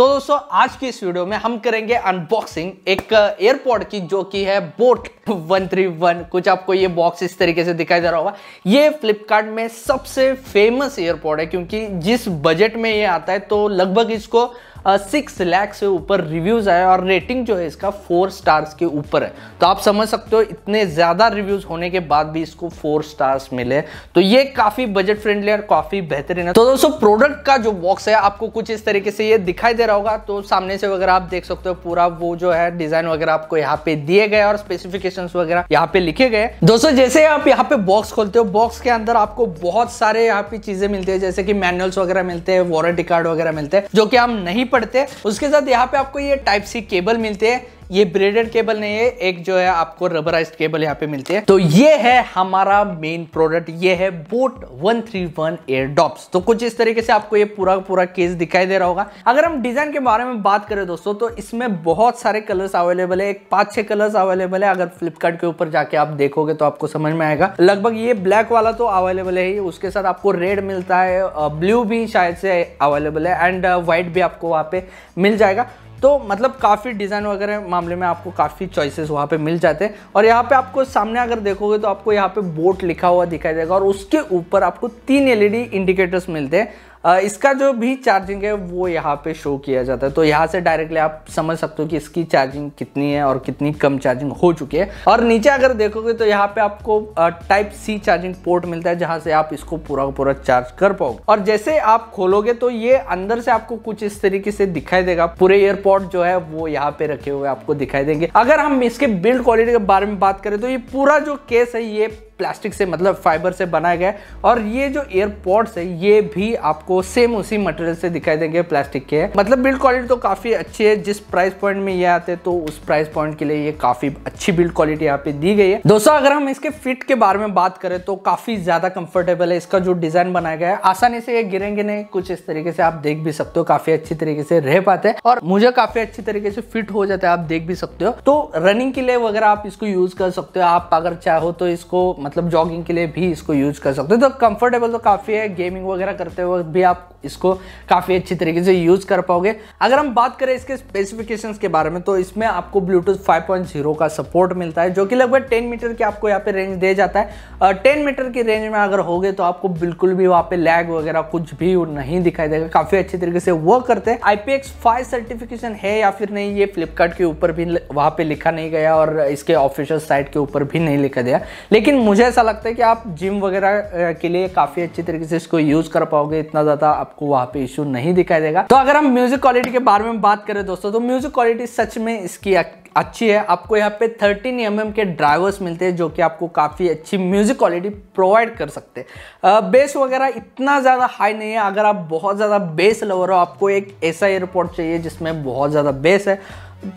तो दोस्तों आज की इस वीडियो में हम करेंगे अनबॉक्सिंग एक एयरपोर्ट की जो कि है बोट 131 कुछ आपको ये बॉक्स इस तरीके से दिखाई दे रहा होगा ये फ्लिपकार्ट में सबसे फेमस एयरपोर्ट है क्योंकि जिस बजट में ये आता है तो लगभग इसको सिक्स लैक्स से ऊपर रिव्यूज़ आए और रेटिंग जो है इसका फोर स्टार्स के ऊपर है तो आप समझ सकते हो इतने ज़्यादा रिव्यूज़ होने के बाद भी इसको फोर स्टार्स मिले तो ये काफ़ी बजट फ्रेंडली और काफ़ी बेहतरीन है तो दोस्तों प्रोडक्ट का जो बॉक्स है आपको कुछ इस तरीके से ये दिखाई दे रहा होगा तो सामने से वगैरह आप देख सकते हो पूरा वो जो है डिज़ाइन वगैरह आपको यहाँ पे दिए गए और स्पेसिफिकेशन वगैरह यहाँ पे लिखे गए दोस्तों जैसे आप यहाँ पे बॉक्स खोलते हो बॉक्स के अंदर आपको बहुत सारे यहाँ पे चीज़ें मिलती है जैसे कि मैनुअल्स वगैरह मिलते हैं वारंटी कार्ड वगैरह मिलते हैं जो कि हम नहीं पड़ते हैं उसके साथ यहाँ पे आपको ये टाइप सी केबल मिलते हैं ये ब्रेडेड केबल नहीं है एक जो है आपको रबराइज केबल यहाँ पे मिलती है तो ये है हमारा मेन प्रोडक्ट ये है Boat one three one Airdopes तो कुछ इस तरीके से आपको ये पूरा पूरा केस दिखाई दे रहा होगा अगर हम डिजाइन के बारे में बात करें दोस्तों तो इसमें बहुत सारे कलर्स अवेलेबल है एक पांच छह कलर्स अवेलेबल है अगर फ्लिपकार्ट के ऊपर जाके आप देखोगे तो आपको समझ में आएगा लगभग ये ब्लैक वाला तो अवेलेबल है ही उसके साथ आपको रेड मिलता है ब्लू भी शायद से अवेलेबल है एंड व्हाइट भी आपको वहां पे मिल जाएगा तो मतलब काफ़ी डिज़ाइन वगैरह मामले में आपको काफ़ी चॉइसेस वहाँ पे मिल जाते हैं और यहाँ पे आपको सामने अगर देखोगे तो आपको यहाँ पे बोट लिखा हुआ दिखाई देगा और उसके ऊपर आपको तीन एलईडी इंडिकेटर्स मिलते हैं इसका जो भी चार्जिंग है वो यहाँ पे शो किया जाता है तो यहाँ से डायरेक्टली आप समझ सकते हो कि इसकी चार्जिंग कितनी है और कितनी कम चार्जिंग हो चुकी है और नीचे अगर देखोगे तो यहाँ पे आपको टाइप सी चार्जिंग पोर्ट मिलता है जहाँ से आप इसको पूरा पूरा चार्ज कर पाओगे और जैसे आप खोलोगे तो ये अंदर से आपको कुछ इस तरीके से दिखाई देगा पूरे एयरपोर्ट जो है वो यहाँ पे रखे हुए आपको दिखाई देंगे अगर हम इसके बिल्ड क्वालिटी के बारे में बात करें तो ये पूरा जो केस है ये प्लास्टिक से मतलब फाइबर से बनाया गया है और ये जो एयरपोर्ट्स है ये भी आपको सेम उसी मटेरियल से दिखाई देंगे प्लास्टिक के मतलब बिल्ड क्वालिटी तो काफ़ी अच्छी है जिस प्राइस पॉइंट में ये आते तो उस प्राइस पॉइंट के लिए ये काफ़ी अच्छी बिल्ड क्वालिटी यहाँ पे दी गई है दोस्तों अगर हम इसके फिट के बारे में बात करें तो काफ़ी ज़्यादा कंफर्टेबल है इसका जो डिज़ाइन बनाया गया है आसानी से ये गिरेंगे नहीं कुछ इस तरीके से आप देख भी सकते हो काफ़ी अच्छी तरीके से रह पाते हैं और मुझे काफ़ी अच्छी तरीके से फिट हो जाता है आप देख भी सकते हो तो रनिंग के लिए वगैरह आप इसको यूज़ कर सकते हो आप अगर चाहो तो इसको मतलब मतलब जॉगिंग के लिए भी इसको यूज़ कर सकते हो तो कंफर्टेबल तो काफ़ी है गेमिंग वगैरह करते वक्त भी आप इसको काफ़ी अच्छी तरीके से यूज़ कर पाओगे अगर हम बात करें इसके स्पेसिफिकेशंस के बारे में तो इसमें आपको ब्लूटूथ 5.0 का सपोर्ट मिलता है जो कि लगभग 10 मीटर की आपको यहाँ पे रेंज दे जाता है टेन मीटर की रेंज में अगर गए तो आपको बिल्कुल भी वहाँ पे लैग वगैरह कुछ भी नहीं दिखाई देगा काफ़ी अच्छी तरीके से वर्क करते हैं आईपीएक्स फाइव सर्टिफिकेशन है या फिर नहीं ये फ्लिपकार्ट के ऊपर भी वहां पर लिखा नहीं गया और इसके ऑफिशियल साइट के ऊपर भी नहीं लिखा गया लेकिन मुझे मुझे ऐसा लगता है कि आप जिम वगैरह के लिए काफ़ी अच्छी तरीके से इसको यूज़ कर पाओगे इतना ज़्यादा आपको वहाँ पे इशू नहीं दिखाई देगा तो अगर हम म्यूज़िक क्वालिटी के बारे में बात करें दोस्तों तो म्यूज़िक क्वालिटी सच में इसकी अच्छी है आपको यहाँ पे 13 एम mm के ड्राइवर्स मिलते हैं जो कि आपको काफ़ी अच्छी म्यूज़िक क्वालिटी प्रोवाइड कर सकते हैं बेस वगैरह इतना ज़्यादा हाई नहीं है अगर आप बहुत ज़्यादा बेस लवर हो आपको एक ऐसा एयरपोर्ट चाहिए जिसमें बहुत ज़्यादा बेस है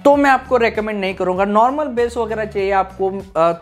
तो मैं आपको रेकमेंड नहीं करूँगा नॉर्मल बेस वगैरह चाहिए आपको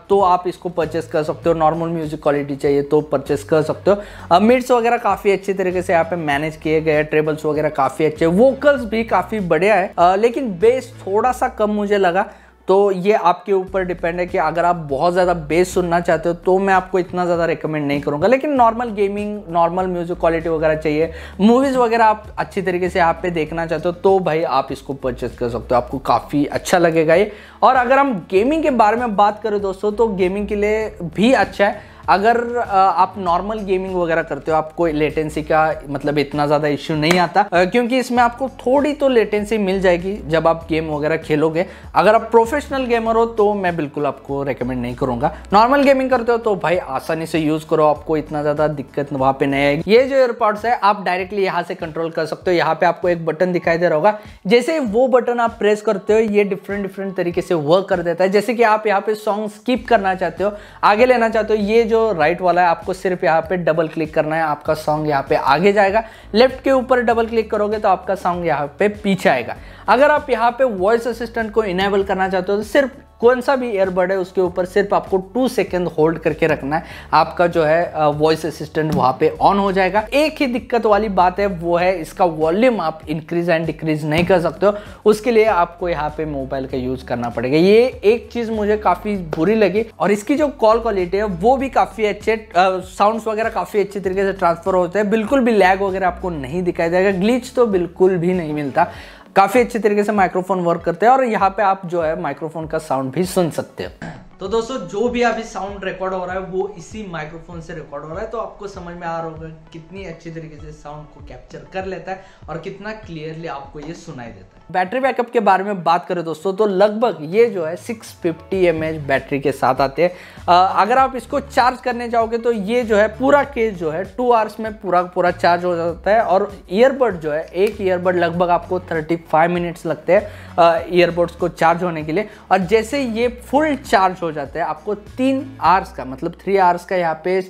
तो आप इसको परचेस कर सकते हो नॉर्मल म्यूजिक क्वालिटी चाहिए तो परचेस कर सकते हो मिड्स वगैरह काफ़ी अच्छे तरीके से यहाँ पे मैनेज किए गए हैं ट्रेबल्स वगैरह काफ़ी अच्छे वोकल्स भी काफ़ी बढ़िया है लेकिन बेस थोड़ा सा कम मुझे लगा तो ये आपके ऊपर डिपेंड है कि अगर आप बहुत ज़्यादा बेस सुनना चाहते हो तो मैं आपको इतना ज़्यादा रिकमेंड नहीं करूँगा लेकिन normal gaming normal music quality वगैरह चाहिए मूवीज़ वगैरह आप अच्छी तरीके से आप पे देखना चाहते हो तो भाई आप इसको परचेज कर सकते हो आपको काफ़ी अच्छा लगेगा ये और अगर हम गेमिंग के बारे में बात करें दोस्तों तो गेमिंग के लिए भी अच्छा है अगर आप नॉर्मल गेमिंग वगैरह करते हो आपको लेटेंसी का मतलब इतना ज़्यादा इश्यू नहीं आता क्योंकि इसमें आपको थोड़ी तो लेटेंसी मिल जाएगी जब आप गेम वगैरह खेलोगे अगर आप प्रोफेशनल गेमर हो तो मैं बिल्कुल आपको रेकमेंड नहीं करूँगा नॉर्मल गेमिंग करते हो तो भाई आसानी से यूज़ करो आपको इतना ज़्यादा दिक्कत वहाँ पर नहीं आएगी ये जो एयरपॉड्स है आप डायरेक्टली यहाँ से कंट्रोल कर सकते हो यहाँ पे आपको एक बटन दिखाई दे रहा होगा जैसे वो बटन आप प्रेस करते हो ये डिफरेंट डिफरेंट तरीके से वर्क कर देता है जैसे कि आप यहाँ पे सॉन्ग स्किप करना चाहते हो आगे लेना चाहते हो ये जो राइट वाला है आपको सिर्फ यहाँ पे डबल क्लिक करना है आपका सॉन्ग यहाँ पे आगे जाएगा लेफ्ट के ऊपर डबल क्लिक करोगे तो आपका सॉन्ग यहाँ पे पीछे आएगा अगर आप यहाँ पे वॉइस असिस्टेंट को इनेबल करना चाहते हो तो सिर्फ कौन सा भी एयरबड है उसके ऊपर सिर्फ आपको टू सेकेंड होल्ड करके रखना है आपका जो है वॉइस असिस्टेंट वहाँ पे ऑन हो जाएगा एक ही दिक्कत वाली बात है वो है इसका वॉल्यूम आप इंक्रीज एंड डिक्रीज नहीं कर सकते हो उसके लिए आपको यहाँ पे मोबाइल का यूज करना पड़ेगा ये एक चीज मुझे काफी बुरी लगी और इसकी जो कॉल क्वालिटी है वो भी काफी अच्छे साउंड वगैरह काफी अच्छे तरीके से ट्रांसफर होते हैं बिल्कुल भी लैग वगैरह आपको नहीं दिखाई देगा ग्लिच तो बिल्कुल भी नहीं मिलता काफ़ी अच्छे तरीके से माइक्रोफोन वर्क करते हैं और यहाँ पे आप जो है माइक्रोफोन का साउंड भी सुन सकते हो तो दोस्तों जो भी अभी साउंड रिकॉर्ड हो रहा है वो इसी माइक्रोफोन से रिकॉर्ड हो रहा है तो आपको समझ में आ रहा होगा कितनी अच्छी तरीके से साउंड को कैप्चर कर लेता है और कितना क्लियरली आपको ये सुनाई देता है बैटरी बैकअप के बारे में बात करें दोस्तों तो लगभग ये जो है सिक्स फिफ्टी बैटरी के साथ आते हैं अगर आप इसको चार्ज करने जाओगे तो ये जो है पूरा केस जो है टू आवर्स में पूरा पूरा चार्ज हो जाता है और ईयरबड जो है एक ईयरबड लगभग आपको थर्टी फाइव मिनट्स लगते हैं ईयरबड्स को चार्ज होने के लिए और जैसे ये फुल चार्ज हो जाता है आपको तीन आवर्स का मतलब थ्री आवर्स का यहाँ पे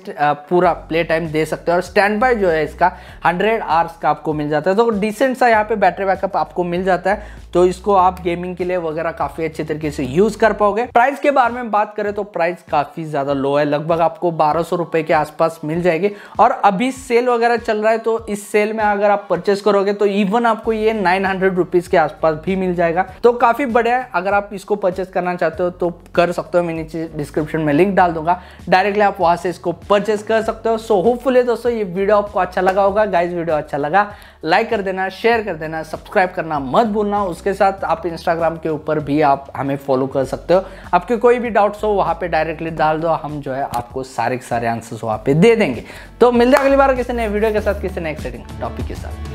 पूरा प्ले टाइम दे सकते हो और स्टैंड बाय जो है इसका हंड्रेड आवर्स का आपको मिल जाता है तो डिसेंट सा यहाँ पे बैटरी बैकअप आपको मिल जाता है तो इसको आप गेमिंग के लिए वगैरह काफ़ी अच्छे तरीके से यूज़ कर पाओगे प्राइस के बारे में बात करें तो प्राइस काफ़ी ज़्यादा लो है लगभग आपको बारह सौ के आसपास मिल जाएगी और अभी सेल वगैरह चल रहा है तो इस सेल में अगर आप परचेस करोगे तो इवन आपको ये नाइन हंड्रेड के आसपास भी मिल जाएगा तो काफ़ी बढ़िया है अगर आप इसको परचेस करना चाहते हो तो कर सकते हो सकते मैं नीचे डिस्क्रिप्शन में लिंक डाल दूंगा डायरेक्टली आप वहां से इसको परचेज कर सकते हो सो होपफुली दोस्तों ये वीडियो आपको अच्छा लगा होगा गाइज वीडियो अच्छा लगा लाइक कर देना शेयर कर देना सब्सक्राइब करना मत भूलना उसके साथ आप इंस्टाग्राम के ऊपर भी आप हमें फॉलो कर सकते हो आपके कोई भी डाउट्स हो वहाँ पे डायरेक्टली डाल दो हम जो है आपको सारे के सारे आंसर्स वहाँ पे दे देंगे तो मिलते हैं अगली बार किसी नए वीडियो के साथ किसी नए एक्साइटिंग टॉपिक के साथ